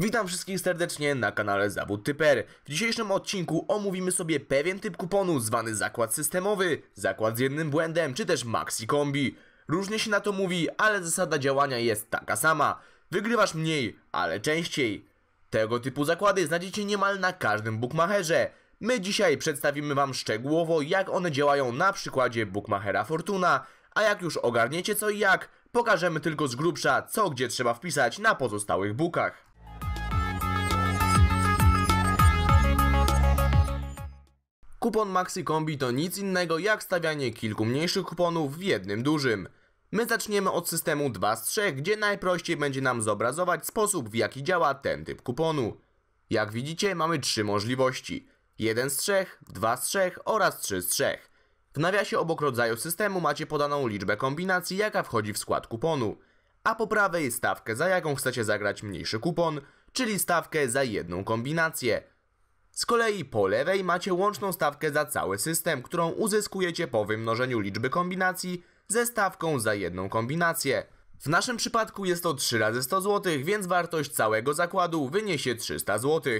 Witam wszystkich serdecznie na kanale Zawód Typer. W dzisiejszym odcinku omówimy sobie pewien typ kuponu zwany zakład systemowy, zakład z jednym błędem czy też maxi kombi. Różnie się na to mówi, ale zasada działania jest taka sama. Wygrywasz mniej, ale częściej. Tego typu zakłady znajdziecie niemal na każdym bookmacherze. My dzisiaj przedstawimy Wam szczegółowo jak one działają na przykładzie bookmachera Fortuna, a jak już ogarniecie co i jak, pokażemy tylko z grubsza co gdzie trzeba wpisać na pozostałych bukach. Kupon Maxi Kombi to nic innego jak stawianie kilku mniejszych kuponów w jednym dużym. My zaczniemy od systemu 2 z 3, gdzie najprościej będzie nam zobrazować sposób w jaki działa ten typ kuponu. Jak widzicie mamy trzy możliwości. 1 z 3, 2 z 3 oraz 3 z 3. W nawiasie obok rodzaju systemu macie podaną liczbę kombinacji jaka wchodzi w skład kuponu. A po prawej stawkę za jaką chcecie zagrać mniejszy kupon, czyli stawkę za jedną kombinację. Z kolei po lewej macie łączną stawkę za cały system, którą uzyskujecie po wymnożeniu liczby kombinacji ze stawką za jedną kombinację. W naszym przypadku jest to 3 razy 100 zł, więc wartość całego zakładu wyniesie 300 zł.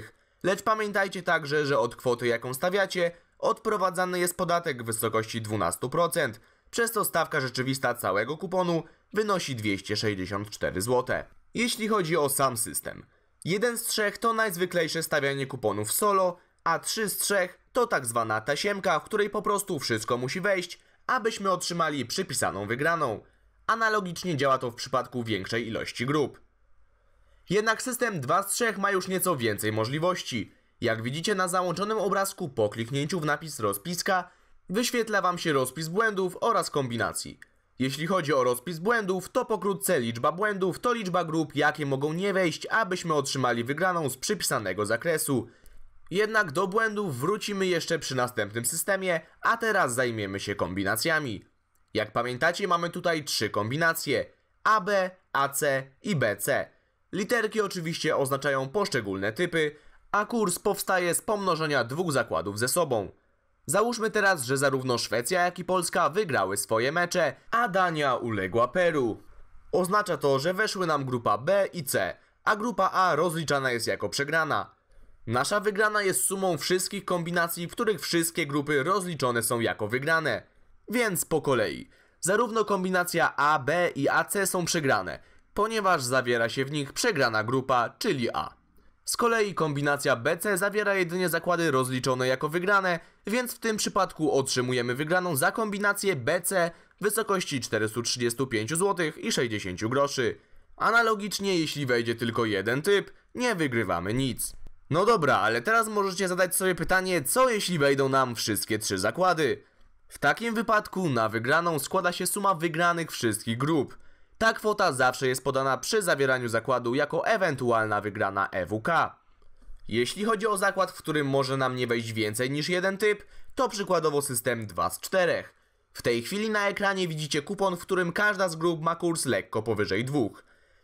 Lecz pamiętajcie także, że od kwoty jaką stawiacie odprowadzany jest podatek w wysokości 12%, przez to stawka rzeczywista całego kuponu wynosi 264 zł. Jeśli chodzi o sam system, Jeden z trzech to najzwyklejsze stawianie kuponów solo, a trzy z trzech to tak zwana tasiemka, w której po prostu wszystko musi wejść, abyśmy otrzymali przypisaną wygraną. Analogicznie działa to w przypadku większej ilości grup. Jednak system 2 z 3 ma już nieco więcej możliwości. Jak widzicie na załączonym obrazku po kliknięciu w napis rozpiska wyświetla Wam się rozpis błędów oraz kombinacji. Jeśli chodzi o rozpis błędów, to pokrótce liczba błędów to liczba grup, jakie mogą nie wejść, abyśmy otrzymali wygraną z przypisanego zakresu. Jednak do błędów wrócimy jeszcze przy następnym systemie, a teraz zajmiemy się kombinacjami. Jak pamiętacie mamy tutaj trzy kombinacje AB, AC i BC. Literki oczywiście oznaczają poszczególne typy, a kurs powstaje z pomnożenia dwóch zakładów ze sobą. Załóżmy teraz, że zarówno Szwecja, jak i Polska wygrały swoje mecze, a Dania uległa Peru. Oznacza to, że weszły nam grupa B i C, a grupa A rozliczana jest jako przegrana. Nasza wygrana jest sumą wszystkich kombinacji, w których wszystkie grupy rozliczone są jako wygrane. Więc po kolei. Zarówno kombinacja A, B i AC są przegrane, ponieważ zawiera się w nich przegrana grupa, czyli A. Z kolei kombinacja BC zawiera jedynie zakłady rozliczone jako wygrane, więc w tym przypadku otrzymujemy wygraną za kombinację BC w wysokości 435 zł i 60 groszy. Analogicznie jeśli wejdzie tylko jeden typ, nie wygrywamy nic. No dobra, ale teraz możecie zadać sobie pytanie, co jeśli wejdą nam wszystkie trzy zakłady? W takim wypadku na wygraną składa się suma wygranych wszystkich grup – ta kwota zawsze jest podana przy zawieraniu zakładu jako ewentualna wygrana EWK. Jeśli chodzi o zakład, w którym może nam nie wejść więcej niż jeden typ, to przykładowo system 2 z 4. W tej chwili na ekranie widzicie kupon, w którym każda z grup ma kurs lekko powyżej 2.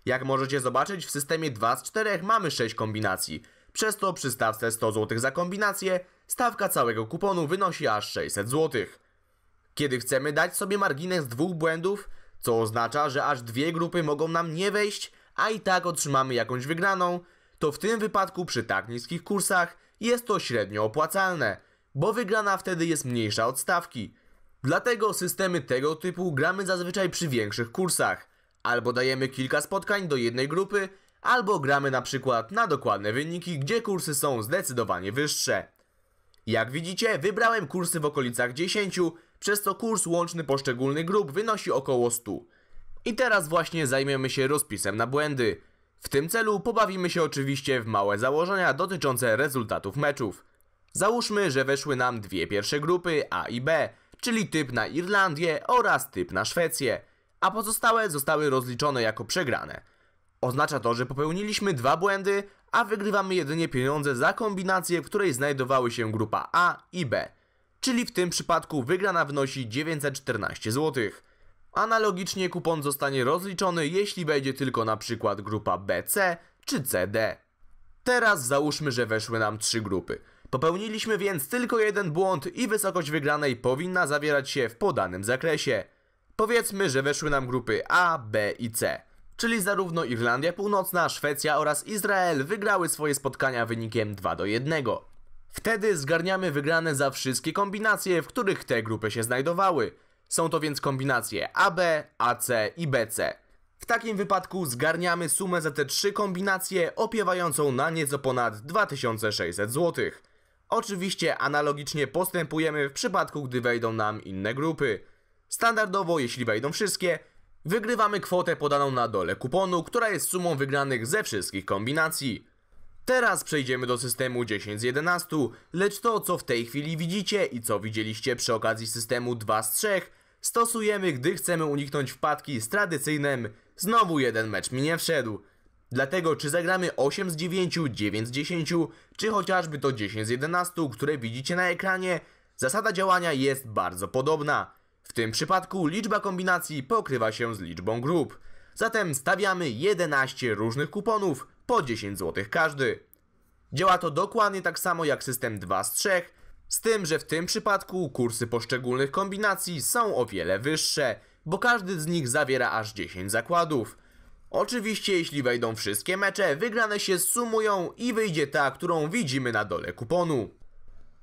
Jak możecie zobaczyć, w systemie 2 z 4 mamy 6 kombinacji, przez to przy stawce 100 zł za kombinację, stawka całego kuponu wynosi aż 600 zł. Kiedy chcemy dać sobie margines dwóch błędów, co oznacza, że aż dwie grupy mogą nam nie wejść, a i tak otrzymamy jakąś wygraną, to w tym wypadku przy tak niskich kursach jest to średnio opłacalne, bo wygrana wtedy jest mniejsza od stawki. Dlatego systemy tego typu gramy zazwyczaj przy większych kursach. Albo dajemy kilka spotkań do jednej grupy, albo gramy na przykład na dokładne wyniki, gdzie kursy są zdecydowanie wyższe. Jak widzicie, wybrałem kursy w okolicach 10, przez co kurs łączny poszczególnych grup wynosi około 100. I teraz właśnie zajmiemy się rozpisem na błędy. W tym celu pobawimy się oczywiście w małe założenia dotyczące rezultatów meczów. Załóżmy, że weszły nam dwie pierwsze grupy A i B, czyli typ na Irlandię oraz typ na Szwecję, a pozostałe zostały rozliczone jako przegrane. Oznacza to, że popełniliśmy dwa błędy, a wygrywamy jedynie pieniądze za kombinację, w której znajdowały się grupa A i B czyli w tym przypadku wygrana wynosi 914 zł. Analogicznie kupon zostanie rozliczony, jeśli wejdzie tylko na przykład grupa BC czy CD. Teraz załóżmy, że weszły nam trzy grupy. Popełniliśmy więc tylko jeden błąd i wysokość wygranej powinna zawierać się w podanym zakresie. Powiedzmy, że weszły nam grupy A, B i C. Czyli zarówno Irlandia Północna, Szwecja oraz Izrael wygrały swoje spotkania wynikiem 2 do 1. Wtedy zgarniamy wygrane za wszystkie kombinacje, w których te grupy się znajdowały. Są to więc kombinacje AB, AC i BC. W takim wypadku zgarniamy sumę za te trzy kombinacje opiewającą na nieco ponad 2600 zł. Oczywiście analogicznie postępujemy w przypadku, gdy wejdą nam inne grupy. Standardowo, jeśli wejdą wszystkie, wygrywamy kwotę podaną na dole kuponu, która jest sumą wygranych ze wszystkich kombinacji. Teraz przejdziemy do systemu 10 z 11, lecz to co w tej chwili widzicie i co widzieliście przy okazji systemu 2 z 3 stosujemy gdy chcemy uniknąć wpadki z tradycyjnym znowu jeden mecz mi nie wszedł. Dlatego czy zagramy 8 z 9, 9 z 10 czy chociażby to 10 z 11, które widzicie na ekranie, zasada działania jest bardzo podobna. W tym przypadku liczba kombinacji pokrywa się z liczbą grup. Zatem stawiamy 11 różnych kuponów, po 10 zł każdy. Działa to dokładnie tak samo jak system 2 z 3, z tym, że w tym przypadku kursy poszczególnych kombinacji są o wiele wyższe, bo każdy z nich zawiera aż 10 zakładów. Oczywiście jeśli wejdą wszystkie mecze, wygrane się sumują i wyjdzie ta, którą widzimy na dole kuponu.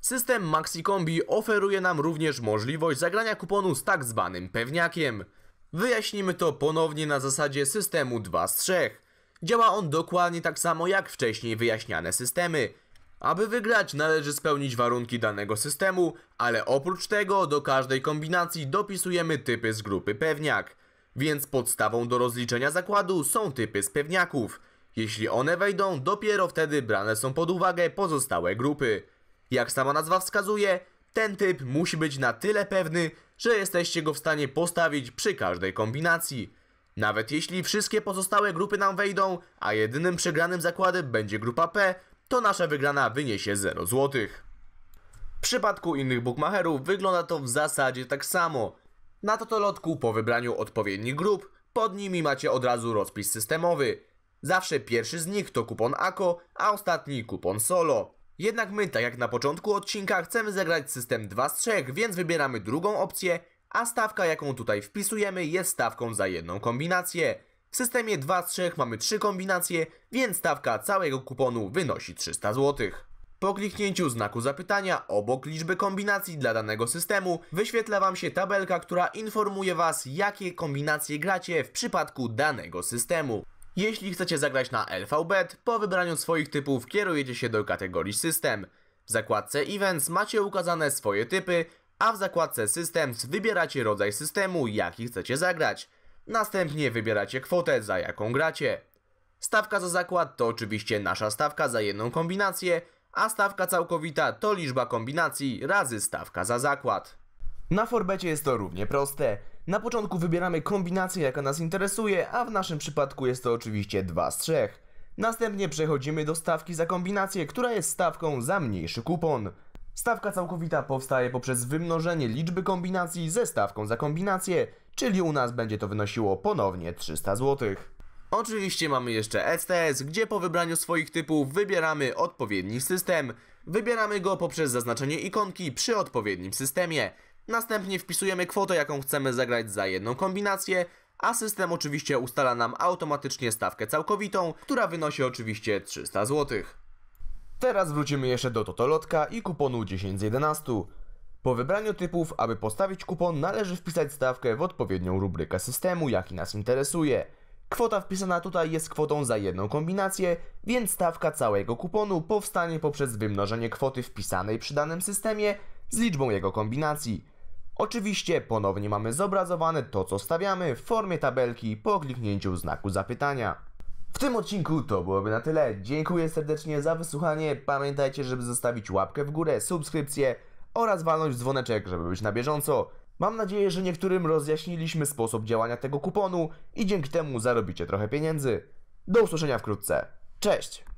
System Maxi Kombi oferuje nam również możliwość zagrania kuponu z tak zwanym pewniakiem. Wyjaśnimy to ponownie na zasadzie systemu 2 z 3. Działa on dokładnie tak samo jak wcześniej wyjaśniane systemy. Aby wygrać należy spełnić warunki danego systemu, ale oprócz tego do każdej kombinacji dopisujemy typy z grupy pewniak. Więc podstawą do rozliczenia zakładu są typy z pewniaków. Jeśli one wejdą, dopiero wtedy brane są pod uwagę pozostałe grupy. Jak sama nazwa wskazuje, ten typ musi być na tyle pewny, że jesteście go w stanie postawić przy każdej kombinacji. Nawet jeśli wszystkie pozostałe grupy nam wejdą, a jedynym przegranym zakładem będzie grupa P, to nasza wygrana wyniesie 0 zł. W przypadku innych bookmacherów wygląda to w zasadzie tak samo. Na totolotku po wybraniu odpowiednich grup, pod nimi macie od razu rozpis systemowy. Zawsze pierwszy z nich to kupon AKO, a ostatni kupon SOLO. Jednak my, tak jak na początku odcinka, chcemy zagrać system 2 z 3, więc wybieramy drugą opcję a stawka jaką tutaj wpisujemy jest stawką za jedną kombinację. W systemie 2 z 3 mamy 3 kombinacje, więc stawka całego kuponu wynosi 300 zł. Po kliknięciu znaku zapytania obok liczby kombinacji dla danego systemu wyświetla Wam się tabelka, która informuje Was jakie kombinacje gracie w przypadku danego systemu. Jeśli chcecie zagrać na LVB, po wybraniu swoich typów kierujecie się do kategorii system. W zakładce Events macie ukazane swoje typy, a w zakładce Systems wybieracie rodzaj systemu, jaki chcecie zagrać. Następnie wybieracie kwotę, za jaką gracie. Stawka za zakład to oczywiście nasza stawka za jedną kombinację, a stawka całkowita to liczba kombinacji razy stawka za zakład. Na Forbecie jest to równie proste. Na początku wybieramy kombinację, jaka nas interesuje, a w naszym przypadku jest to oczywiście 2 z 3. Następnie przechodzimy do stawki za kombinację, która jest stawką za mniejszy kupon. Stawka całkowita powstaje poprzez wymnożenie liczby kombinacji ze stawką za kombinację, czyli u nas będzie to wynosiło ponownie 300 zł. Oczywiście mamy jeszcze STS, gdzie po wybraniu swoich typów wybieramy odpowiedni system. Wybieramy go poprzez zaznaczenie ikonki przy odpowiednim systemie. Następnie wpisujemy kwotę, jaką chcemy zagrać za jedną kombinację, a system oczywiście ustala nam automatycznie stawkę całkowitą, która wynosi oczywiście 300 złotych. Teraz wrócimy jeszcze do Totolotka i kuponu 10 z 11. Po wybraniu typów, aby postawić kupon należy wpisać stawkę w odpowiednią rubrykę systemu, jaki nas interesuje. Kwota wpisana tutaj jest kwotą za jedną kombinację, więc stawka całego kuponu powstanie poprzez wymnożenie kwoty wpisanej przy danym systemie z liczbą jego kombinacji. Oczywiście ponownie mamy zobrazowane to co stawiamy w formie tabelki po kliknięciu znaku zapytania. W tym odcinku to byłoby na tyle. Dziękuję serdecznie za wysłuchanie. Pamiętajcie, żeby zostawić łapkę w górę, subskrypcję oraz walnąć w dzwoneczek, żeby być na bieżąco. Mam nadzieję, że niektórym rozjaśniliśmy sposób działania tego kuponu i dzięki temu zarobicie trochę pieniędzy. Do usłyszenia wkrótce. Cześć!